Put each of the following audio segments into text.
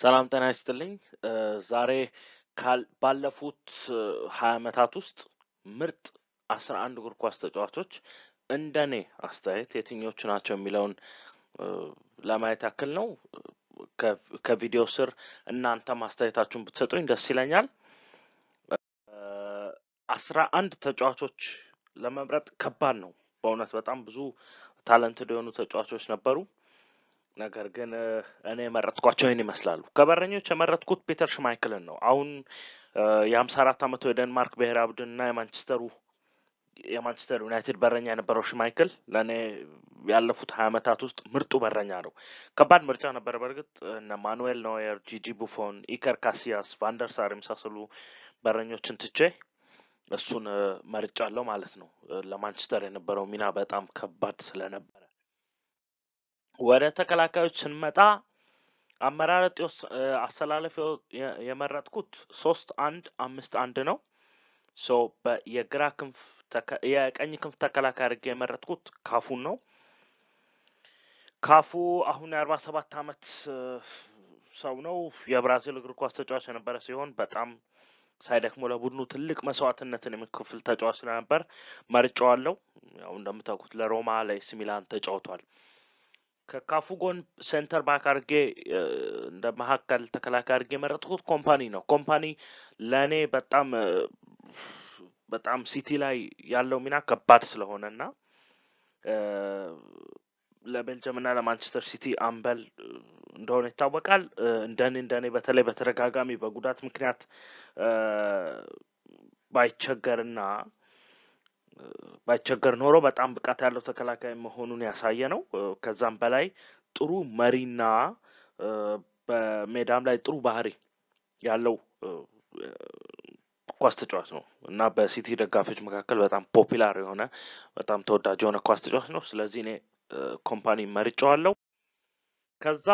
ሰላም ጤና ይስጥልኝ። ዛሬ ባለፉት ሀያ ዓመታት ውስጥ ምርጥ አስራ አንድ እግር ኳስ ተጫዋቾች እንደኔ አስተያየት የትኞቹ ናቸው የሚለውን ለማየት ያክል ነው። ከቪዲዮ ስር እናንተም ማስተያየታችሁን ብትሰጡኝ ደስ ይለኛል። አስራ አንድ ተጫዋቾች ለመምረጥ ከባድ ነው። በእውነት በጣም ብዙ ታለንትድ የሆኑ ተጫዋቾች ነበሩ። ነገር ግን እኔ የመረጥኳቸው ይህን ይመስላሉ። ከበረኞች የመረጥኩት ፒተር ሽማይክልን ነው። አሁን የሀምሳ አራት አመቱ የደንማርክ ብሔራዊ ቡድንና የማንቸስተሩ የማንቸስተር ዩናይትድ በረኛ የነበረው ሽማይክል ለእኔ ያለፉት ሀያ ዓመታት ውስጥ ምርጡ በረኛ ነው። ከባድ ምርጫ ነበር። በእርግጥ እነ ማኑኤል ኖየር፣ ጂጂ ቡፎን፣ ኢከር ካሲያስ፣ ቫንደርሳር የመሳሰሉ በረኞችን ትቼ እሱን መርጫለሁ ማለት ነው። ለማንቸስተር የነበረው ሚና በጣም ከባድ ስለነበረ ወደ ተከላካዮች ስንመጣ አመራረጥ አሰላለፍ የመረጥኩት ሶስት አንድ አምስት አንድ ነው። ሶ የግራ ክንፍ የቀኝ ክንፍ ተከላካይ አድርጌ የመረጥኩት ካፉን ነው። ካፉ አሁን የአርባ ሰባት አመት ሰው ነው። የብራዚል እግር ኳስ ተጫዋች የነበረ ሲሆን በጣም ሳይደክሞ ለቡድኑ ትልቅ መስዋዕትነትን የሚከፍል ተጫዋች ስለነበር መርጫዋለው። ያው እንደምታውቁት ለሮማ ለኤሲ ሚላን ተጫውቷል። ከካፉ ጎን ሴንተር ባክ አርጌ እንደ መካከል ተከላካይ አርጌ የመረጥኩት ኮምፓኒ ነው። ኮምፓኒ ለእኔ በጣም በጣም ሲቲ ላይ ያለው ሚና ከባድ ስለሆነ እና ለቤልጅየም እና ለማንቸስተር ሲቲ አምበል እንደሆነ ይታወቃል። እንደኔ እንደኔ በተለይ በተደጋጋሚ በጉዳት ምክንያት ባይቸገርና ባይቸገር ኖሮ በጣም ብቃት ያለው ተከላካይ መሆኑን ያሳየ ነው። ከዛም በላይ ጥሩ መሪና በሜዳም ላይ ጥሩ ባህሪ ያለው ኳስ ተጫዋች ነው እና በሲቲ ደጋፊዎች መካከል በጣም ፖፒላር የሆነ በጣም ተወዳጅ የሆነ ኳስ ተጫዋች ነው። ስለዚህ እኔ ኮምፓኒ መርጫዋለሁ። ከዛ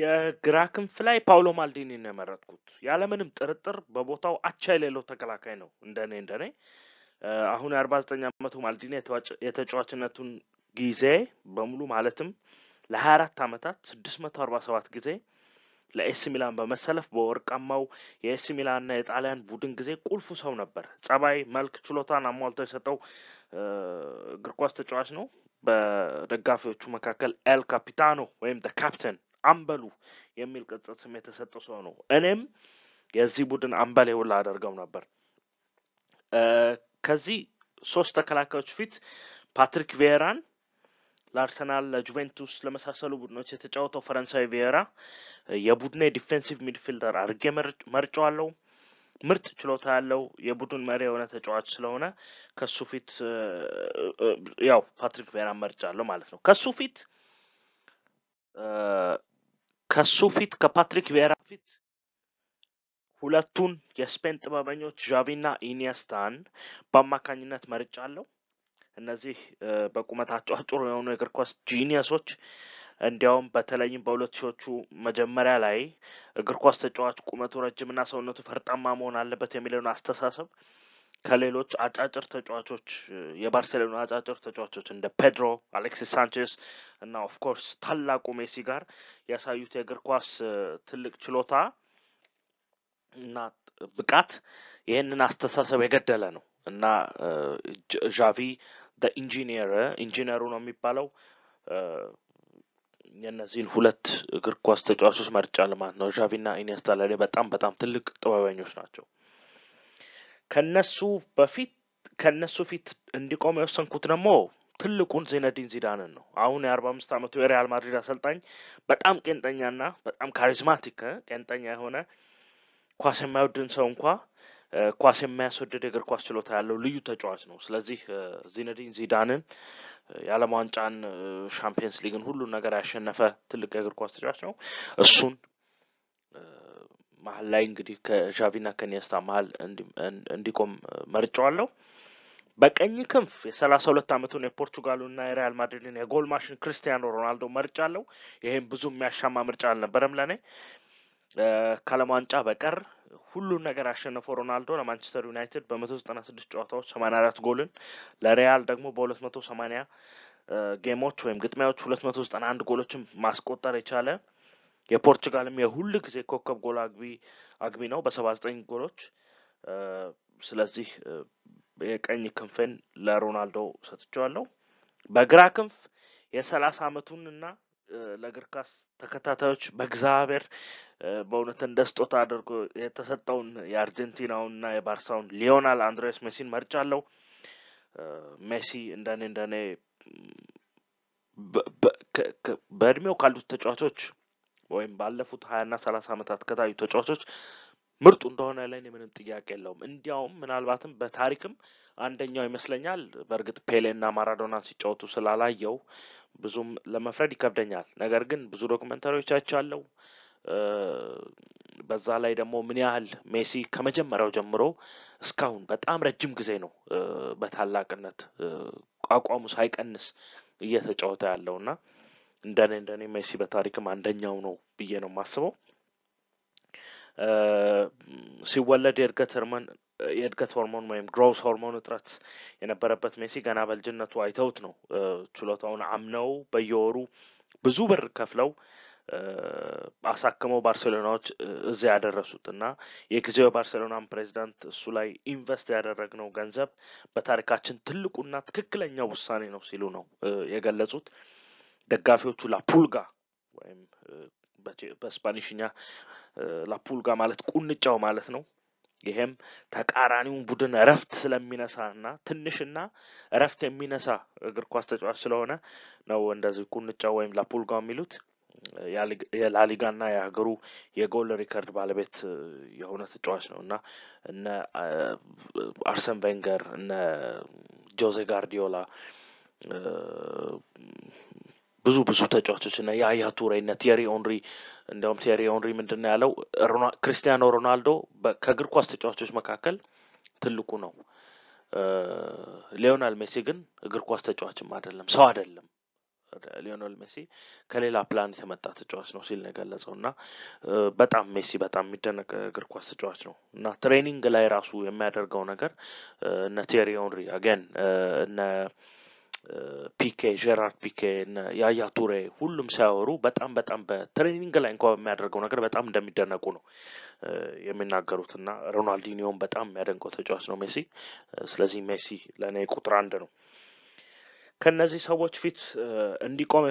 የግራ ክንፍ ላይ ፓውሎ ማልዲኒ ነው የመረጥኩት። ያለምንም ጥርጥር በቦታው አቻ የሌለው ተከላካይ ነው እንደኔ እንደኔ አሁን የአርባ ዘጠኝ አመቱ ማልዲኒ የተጫዋችነቱን ጊዜ በሙሉ ማለትም ለሀያ አራት አመታት ስድስት መቶ አርባ ሰባት ጊዜ ለኤሲ ሚላን በመሰለፍ በወርቃማው የኤሲ ና የጣሊያን ቡድን ጊዜ ቁልፉ ሰው ነበር። ጸባይ፣ መልክ፣ ችሎታን አሟልቶ የሰጠው እግር ኳስ ተጫዋች ነው። በደጋፊዎቹ መካከል ኤል ካፒታኖ ወይም ደ ካፕተን አምበሉ የሚል ቅጽል ስም የተሰጠ ሰው ነው። እኔም የዚህ ቡድን አምበል የውላ አደርገው ነበር። ከዚህ ሶስት ተከላካዮች ፊት ፓትሪክ ቪየራን ለአርሰናል፣ ለጁቬንቱስ ለመሳሰሉ ቡድኖች የተጫወተው ፈረንሳዊ ቪየራ የቡድኔ ዲፌንሲቭ ሚድፊልደር አድርጌ መርጫዋለው ምርጥ ችሎታ ያለው የቡድን መሪ የሆነ ተጫዋች ስለሆነ ከሱ ፊት ያው ፓትሪክ ቪየራን መርጫለሁ ማለት ነው። ከሱ ፊት ከሱ ፊት ከፓትሪክ ቬራ ፊት ሁለቱን የስፔን ጥበበኞች ዣቪና ኢኒያስታን በአማካኝነት መርጫለሁ። እነዚህ በቁመታቸው አጭር የሆኑ የእግር ኳስ ጂኒየሶች እንዲያውም በተለይም በሁለት ሺዎቹ መጀመሪያ ላይ እግር ኳስ ተጫዋች ቁመቱ ረጅምና ሰውነቱ ፈርጣማ መሆን አለበት የሚለውን አስተሳሰብ ከሌሎች አጫጭር ተጫዋቾች የባርሴሎና አጫጭር ተጫዋቾች እንደ ፔድሮ፣ አሌክሲስ ሳንቼስ እና ኦፍኮርስ ታላቁ ሜሲ ጋር ያሳዩት የእግር ኳስ ትልቅ ችሎታ እና ብቃት ይህንን አስተሳሰብ የገደለ ነው እና ዣቪ ኢንጂኒየር ኢንጂነሩ ነው የሚባለው የነዚህን ሁለት እግር ኳስ ተጫዋቾች መርጫ ልማት ነው። ና ኢኒስታ ለኔ በጣም በጣም ትልቅ ጥበበኞች ናቸው። ከነሱ በፊት ከነሱ ፊት እንዲቆም የወሰንኩት ደግሞ ትልቁን ዜነዲን ዚዳንን ነው። አሁን የአርባ አምስት ዓመቱ የሪያል ማድሪድ አሰልጣኝ በጣም ና በጣም ካሪዝማቲክ ቄንጠኛ የሆነ ኳስ የማይወድን ሰው እንኳ ኳስ የሚያስወድድ እግር ኳስ ችሎታ ያለው ልዩ ተጫዋች ነው። ስለዚህ ዚነዲን ዚዳንን የዓለም ዋንጫን፣ ሻምፒየንስ ሊግን ሁሉን ነገር ያሸነፈ ትልቅ የእግር ኳስ ተጫዋች ነው። እሱን መሀል ላይ እንግዲህ ከዣቪና ከኒስታ መሀል እንዲቆም መርጫዋለሁ። በቀኝ ክንፍ የሰላሳ ሁለት የፖርቱጋሉ የፖርቱጋሉና የሪያል ማድሪድን የጎል ማሽን ክርስቲያኖ ሮናልዶ አለው ይህም ብዙ የሚያሻማ ምርጫ አልነበረም ለእኔ ከዓለም ዋንጫ በቀር ሁሉን ነገር ያሸነፈው ሮናልዶ ለማንቸስተር ዩናይትድ በ196 ጨዋታዎች 84 ጎልን ለሪያል ደግሞ በ280 ጌሞች ወይም ግጥሚያዎች 291 ጎሎችን ማስቆጠር የቻለ የፖርቹጋልም የሁል ጊዜ ኮከብ ጎል አግቢ አግቢ ነው በ79 ጎሎች። ስለዚህ የቀኝ ክንፍን ለሮናልዶ ሰጥቼዋለሁ። በግራ ክንፍ የሰላሳ አመቱን እና ለእግር ኳስ ተከታታዮች በእግዚአብሔር በእውነት እንደ ስጦታ አድርጎ የተሰጠውን የአርጀንቲናውንና የባርሳውን ሊዮናል አንድሬስ ሜሲን መርጫለው። ሜሲ እንደኔ እንደኔ በእድሜው ካሉት ተጫዋቾች ወይም ባለፉት ሀያና ሰላሳ ዓመታት ከታዩ ተጫዋቾች ምርጡ እንደሆነ ለእኔ ምንም ጥያቄ የለውም። እንዲያውም ምናልባትም በታሪክም አንደኛው ይመስለኛል። በእርግጥ ፔሌ እና ማራዶና ሲጫወቱ ስላላየው ብዙም ለመፍረድ ይከብደኛል። ነገር ግን ብዙ ዶክመንታሪዎች አይቻለሁ። በዛ ላይ ደግሞ ምን ያህል ሜሲ ከመጀመሪያው ጀምሮ እስካሁን በጣም ረጅም ጊዜ ነው በታላቅነት አቋሙ ሳይቀንስ እየተጫወተ ያለው እና እንደኔ እንደኔ ሜሲ በታሪክም አንደኛው ነው ብዬ ነው የማስበው። ሲወለድ የእድገት ሆርሞን ወይም ግሮውስ ሆርሞን እጥረት የነበረበት ሜሲ ገና በልጅነቱ አይተውት ነው ችሎታውን አምነው በየወሩ ብዙ ብር ከፍለው አሳክመው ባርሴሎናዎች እዚ ያደረሱት እና የጊዜው የባርሴሎናን ፕሬዚዳንት እሱ ላይ ኢንቨስት ያደረግነው ገንዘብ በታሪካችን ትልቁና ትክክለኛ ውሳኔ ነው ሲሉ ነው የገለጹት። ደጋፊዎቹ ላፑልጋ ወይም በስፓኒሽኛ ላፑልጋ ማለት ቁንጫው ማለት ነው። ይሄም ተቃራኒውን ቡድን እረፍት ስለሚነሳና ትንሽና እረፍት የሚነሳ እግር ኳስ ተጫዋች ስለሆነ ነው እንደዚህ ቁንጫው ወይም ላፑልጋው የሚሉት። የላሊጋና የሀገሩ የጎል ሪከርድ ባለቤት የሆነ ተጫዋች ነው እና እነ አርሰን ቬንገር እነ ጆዜ ጋርዲዮላ ብዙ ብዙ ተጫዋቾች እና የአያ ቱሬ እነ ቴሪ ኦንሪ እንዲያውም ቴሪ ኦንሪ ምንድን ነው ያለው ክርስቲያኖ ሮናልዶ ከእግር ኳስ ተጫዋቾች መካከል ትልቁ ነው። ሊዮናል ሜሲ ግን እግር ኳስ ተጫዋችም አይደለም፣ ሰው አይደለም። ሊዮናል ሜሲ ከሌላ ፕላኔት የመጣ ተጫዋች ነው ሲል ነው የገለጸው እና በጣም ሜሲ በጣም የሚደነቅ እግር ኳስ ተጫዋች ነው እና ትሬኒንግ ላይ ራሱ የሚያደርገው ነገር እነ ቴሪ ኦንሪ አገን እነ ፒኬ ጀራርድ ፒኬ ያያ ቱሬ ሁሉም ሲያወሩ በጣም በጣም በትሬኒንግ ላይ እንኳ የሚያደርገው ነገር በጣም እንደሚደነቁ ነው የሚናገሩት እና ሮናልዲኒዮን በጣም የሚያደንቀው ተጫዋች ነው ሜሲ። ስለዚህ ሜሲ ለእኔ ቁጥር አንድ ነው። ከነዚህ ሰዎች ፊት እንዲቆም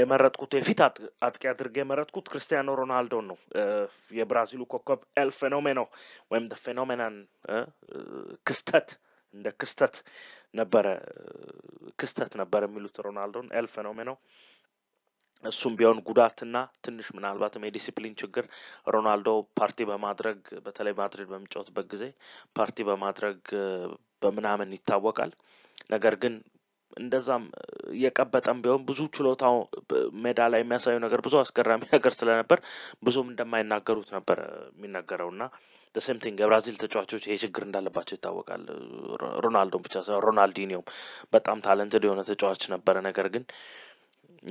የመረጥኩት የፊት አጥቂ አድርገ የመረጥኩት ክርስቲያኖ ሮናልዶን ነው። የብራዚሉ ኮከብ ኤል ፌኖሜኖ ወይም ፌኖሜናን ክስተት እንደ ክስተት ነበረ ክስተት ነበረ የሚሉት ሮናልዶን ኤል ፌኖሜኖ እሱም ቢሆን ጉዳትና ትንሽ ምናልባትም የዲሲፕሊን ችግር ሮናልዶ ፓርቲ በማድረግ በተለይ ማድሪድ በሚጫወትበት ጊዜ ፓርቲ በማድረግ በምናምን ይታወቃል። ነገር ግን እንደዛም የቀበጠም ቢሆን ብዙ ችሎታው ሜዳ ላይ የሚያሳዩ ነገር ብዙ አስገራሚ ነገር ስለነበር ብዙም እንደማይናገሩት ነበር የሚነገረው እና ሴምቲንግ የብራዚል ተጫዋቾች ይሄ ችግር እንዳለባቸው ይታወቃል። ሮናልዶ ብቻ ሳይሆን ሮናልዲኒዮም በጣም ታለንትድ የሆነ ተጫዋች ነበረ። ነገር ግን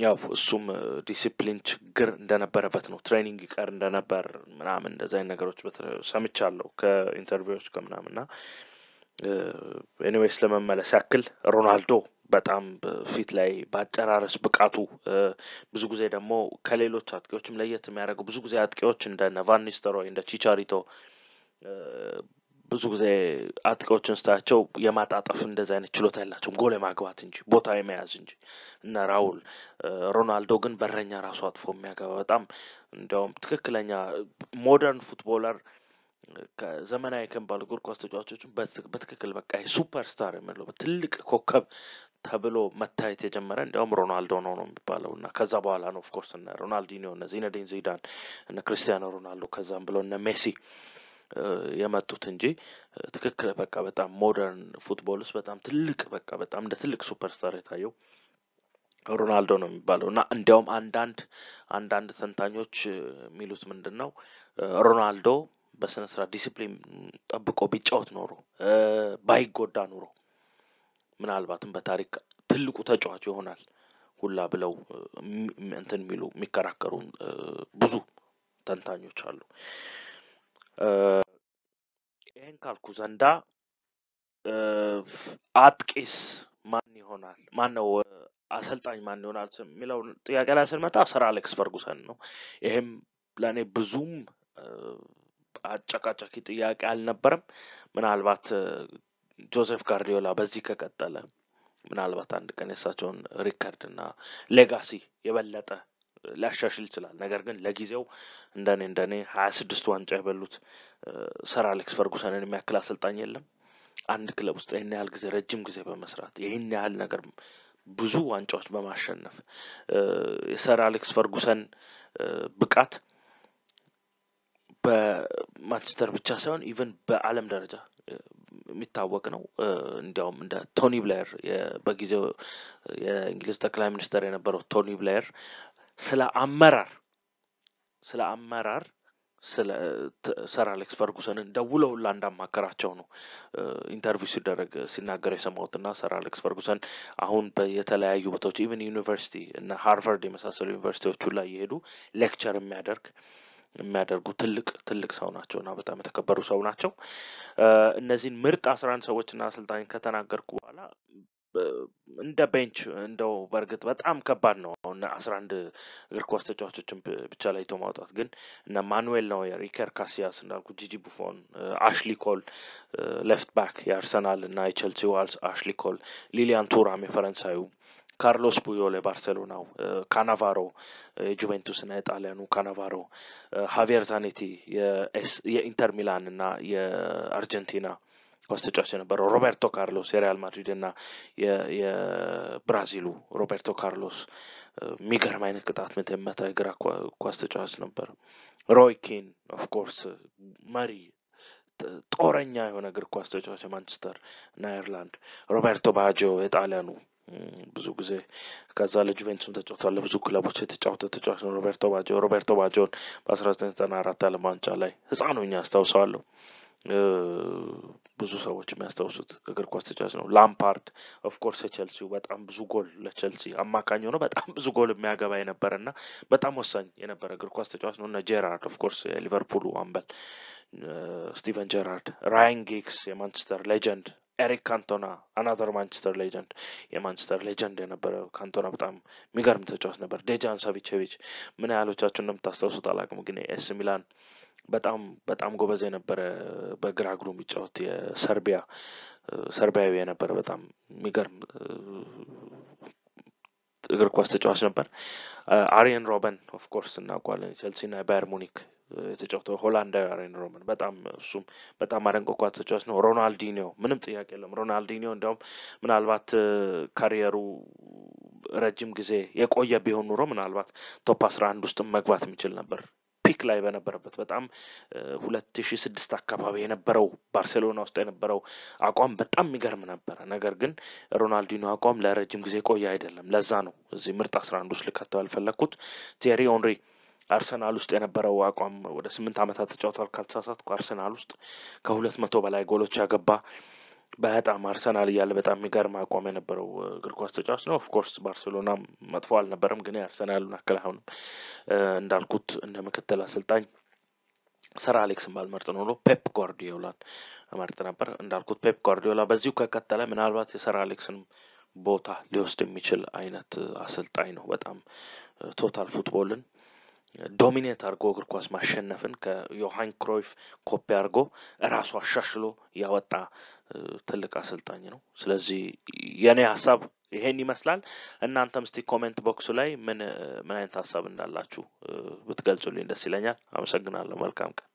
ያው እሱም ዲሲፕሊን ችግር እንደነበረበት ነው። ትሬኒንግ ይቀር እንደነበር ምናምን እንደዚ አይነት ነገሮች ሰምቻለሁ ከኢንተርቪዎች ከምናምን እና ኤኒዌይስ ለመመለስ ያክል ሮናልዶ በጣም ፊት ላይ በአጨራረስ ብቃቱ ብዙ ጊዜ ደግሞ ከሌሎች አጥቂዎችም ለየት የሚያደርገው ብዙ ጊዜ አጥቂዎች እንደ ቫን እንደ ቺቻሪቶ ብዙ ጊዜ አጥቂዎችን ስታቸው የማጣጠፍ እንደዚ አይነት ችሎታ የላቸውም። ጎል የማግባት እንጂ ቦታ የመያዝ እንጂ እነ ራውል ሮናልዶ ግን በረኛ ራሱ አጥፎ የሚያገባ በጣም እንዲያውም ትክክለኛ ሞደርን ፉትቦለር ዘመናዊ ከሚባሉ እግር ኳስ ተጫዋቾችን በትክክል በቃ ሱፐር ስታር የምለው ትልቅ ኮከብ ተብሎ መታየት የጀመረ እንዲያውም ሮናልዶ ነው ነው የሚባለው እና ከዛ በኋላ ነው ኦፍኮርስ እነ ሮናልዲኒዮ እነ ዚነዲን ዚዳን እነ ክርስቲያኖ ሮናልዶ ከዛም ብሎ እነ ሜሲ የመጡት እንጂ ትክክል በቃ በጣም ሞደርን ፉትቦል ውስጥ በጣም ትልቅ በቃ በጣም እንደ ትልቅ ሱፐርስታር የታየው ሮናልዶ ነው የሚባለው እና እንዲያውም አንዳንድ አንዳንድ ተንታኞች የሚሉት ምንድን ነው ሮናልዶ በስነ ስራ ዲሲፕሊን ጠብቆ ቢጫወት ኖሮ ባይጎዳ ኑሮ ምናልባትም በታሪክ ትልቁ ተጫዋች ይሆናል ሁላ ብለው እንትን የሚሉ የሚከራከሩ ብዙ ተንታኞች አሉ። ይህን ካልኩ ዘንዳ አጥቂስ ማን ይሆናል? ማን ነው አሰልጣኝ ማን ይሆናል የሚለው ጥያቄ ላይ ስንመጣ ሰር አሌክስ ፈርጉሰን ነው። ይህም ለእኔ ብዙም አጨቃጫቂ ጥያቄ አልነበረም። ምናልባት ጆሴፍ ጋርዲዮላ በዚህ ከቀጠለ ምናልባት አንድ ቀን የሳቸውን ሪከርድ እና ሌጋሲ የበለጠ ሊያሻሽል ይችላል። ነገር ግን ለጊዜው እንደኔ እንደኔ ሀያ ስድስት ዋንጫ የበሉት ሰር አሌክስ ፈርጉሰንን የሚያክል አሰልጣኝ የለም። አንድ ክለብ ውስጥ ይህን ያህል ጊዜ ረጅም ጊዜ በመስራት ይህን ያህል ነገር ብዙ ዋንጫዎች በማሸነፍ የሰር አሌክስ ፈርጉሰን ብቃት በማንቸስተር ብቻ ሳይሆን ኢቨን በአለም ደረጃ የሚታወቅ ነው። እንዲያውም እንደ ቶኒ ብላየር በጊዜው የእንግሊዝ ጠቅላይ ሚኒስተር የነበረው ቶኒ ብላየር ስለ አመራር ስለ አመራር ስለ ሰር አሌክስ ፈርጉሰንን ደውለው ሁላ እንዳማከራቸው ነው ኢንተርቪው ሲደረግ ሲናገር የሰማሁት የሰማሁትና ሰር አሌክስ ፈርጉሰን አሁን የተለያዩ ቦታዎች ኢቨን ዩኒቨርሲቲ እና ሃርቫርድ የመሳሰሉ ዩኒቨርሲቲዎቹ ላይ የሄዱ ሌክቸር የሚያደርግ የሚያደርጉ ትልቅ ትልቅ ሰው ናቸው እና በጣም የተከበሩ ሰው ናቸው። እነዚህን ምርጥ አስራ አንድ ሰዎችና አሰልጣኝ ከተናገርኩ በኋላ እንደ ቤንች እንደው በእርግጥ በጣም ከባድ ነው። አሁን አስራ አንድ እግር ኳስ ተጫዋቾችን ብቻ ላይ ማውጣት ግን እነ ማኑዌል ነው የሪከር ካሲያስ እንዳልኩ፣ ጂጂ ቡፎን፣ አሽሊ ኮል ሌፍት ባክ የአርሰናል እና የቸልሲ ዋልስ አሽሊ ኮል፣ ሊሊያን ቱራም የፈረንሳዩ ካርሎስ ቡዮል የባርሴሎናው፣ ካናቫሮ የጁቬንቱስ እና የጣሊያኑ ካናቫሮ፣ ሃቪየር ዛኔቲ የኢንተር ሚላን እና የአርጀንቲና ኳስ ተጫዋች የነበረው ሮቤርቶ ካርሎስ የሪያል ማድሪድ እና የብራዚሉ ሮቤርቶ ካርሎስ የሚገርም አይነት ቅጣት ምት የመታ የግራ ኳስ ተጫዋች ነበር። ሮይ ኪን ኦፍኮርስ መሪ ጦረኛ የሆነ እግር ኳስ ተጫዋች ማንቸስተር እና አይርላንድ ሮቤርቶ ባጆ የጣሊያኑ ብዙ ጊዜ ከዛ ለጁቬንቱስም ተጫውቷል። ለብዙ ክለቦች የተጫወተ ተጫዋች ነው ሮቤርቶ ባጆ። ሮቤርቶ ባጆን በ1994 አለም ዋንጫ ላይ ህፃን አስታውሰዋለሁ። ብዙ ሰዎች የሚያስታውሱት እግር ኳስ ተጫዋች ነው። ላምፓርድ ኦፍኮርስ የቸልሲ በጣም ብዙ ጎል ለቸልሲ አማካኝ ሆኖ በጣም ብዙ ጎል የሚያገባ የነበረ እና በጣም ወሳኝ የነበረ እግር ኳስ ተጫዋች ነው። እነ ጄራርድ ኦፍኮርስ የሊቨርፑሉ አምበል ስቲቨን ጄራርድ፣ ራያን ጌክስ የማንቸስተር ሌጀንድ፣ ኤሪክ ካንቶና አናዘር ማንቸስተር ሌጀንድ የማንቸስተር ሌጀንድ የነበረ ካንቶና በጣም የሚገርም ተጫዋች ነበር። ዴጃን ሳቪቼቪች ምን ያህሎቻችሁ እንደምታስታውሱት አላቅም ግን ኤስ ሚላን በጣም በጣም ጎበዝ የነበረ በግራ እግሩ የሚጫወት የሰርቢያ ሰርቢያዊ የነበረ በጣም የሚገርም እግር ኳስ ተጫዋች ነበር። አሪን ሮበን ኦፍኮርስ እናውቋለን። ና ባየር ሙኒክ የተጫወተው ሆላንዳዊ አሪየን ሮበን በጣም እሱም በጣም አደንቆ ኳስ ተጫዋች ነው። ሮናልዲኒዮ ምንም ጥያቄ የለም። ሮናልዲኒዮ እንዲያውም ምናልባት ካሪየሩ ረጅም ጊዜ የቆየ ቢሆን ኑሮ ምናልባት ቶፕ አስራ አንድ ውስጥም መግባት የሚችል ነበር ፒክ ላይ በነበረበት በጣም ሁለት ሺ ስድስት አካባቢ የነበረው ባርሴሎና ውስጥ የነበረው አቋም በጣም የሚገርም ነበረ። ነገር ግን ሮናልዲኖ አቋም ለረጅም ጊዜ ቆየ አይደለም። ለዛ ነው እዚህ ምርጥ አስራ አንድ ውስጥ ልካተው ያልፈለግኩት። ቴሪ ኦንሪ አርሰናል ውስጥ የነበረው አቋም ወደ ስምንት ዓመታት ተጫውቷል ካልተሳሳትኩ። አርሰናል ውስጥ ከሁለት መቶ በላይ ጎሎች ያገባ በጣም አርሰናል እያለ በጣም የሚገርም አቋም የነበረው እግር ኳስ ተጫዋች ነው። ኦፍኮርስ ባርሴሎና መጥፎ አልነበረም፣ ግን የአርሰናሉን አክል አሁንም እንዳልኩት እንደ ምክትል አሰልጣኝ ሰር አሌክስን ባልመርጥ ኖሮ ፔፕ ጓርዲዮላን መርጥ ነበር። እንዳልኩት ፔፕ ጓርዲዮላ በዚሁ ከቀጠለ ምናልባት የሰር አሌክስን ቦታ ሊወስድ የሚችል አይነት አሰልጣኝ ነው። በጣም ቶታል ፉትቦልን ዶሚኔት አድርጎ እግር ኳስ ማሸነፍን ከዮሃን ክሮይፍ ኮፒ አድርጎ እራሱ አሻሽሎ ያወጣ ትልቅ አሰልጣኝ ነው። ስለዚህ የኔ ሀሳብ ይሄን ይመስላል። እናንተም ስቲ ኮሜንት ቦክሱ ላይ ምን ምን አይነት ሀሳብ እንዳላችሁ ብትገልጹልኝ ደስ ይለኛል። አመሰግናለሁ። መልካም ቀን።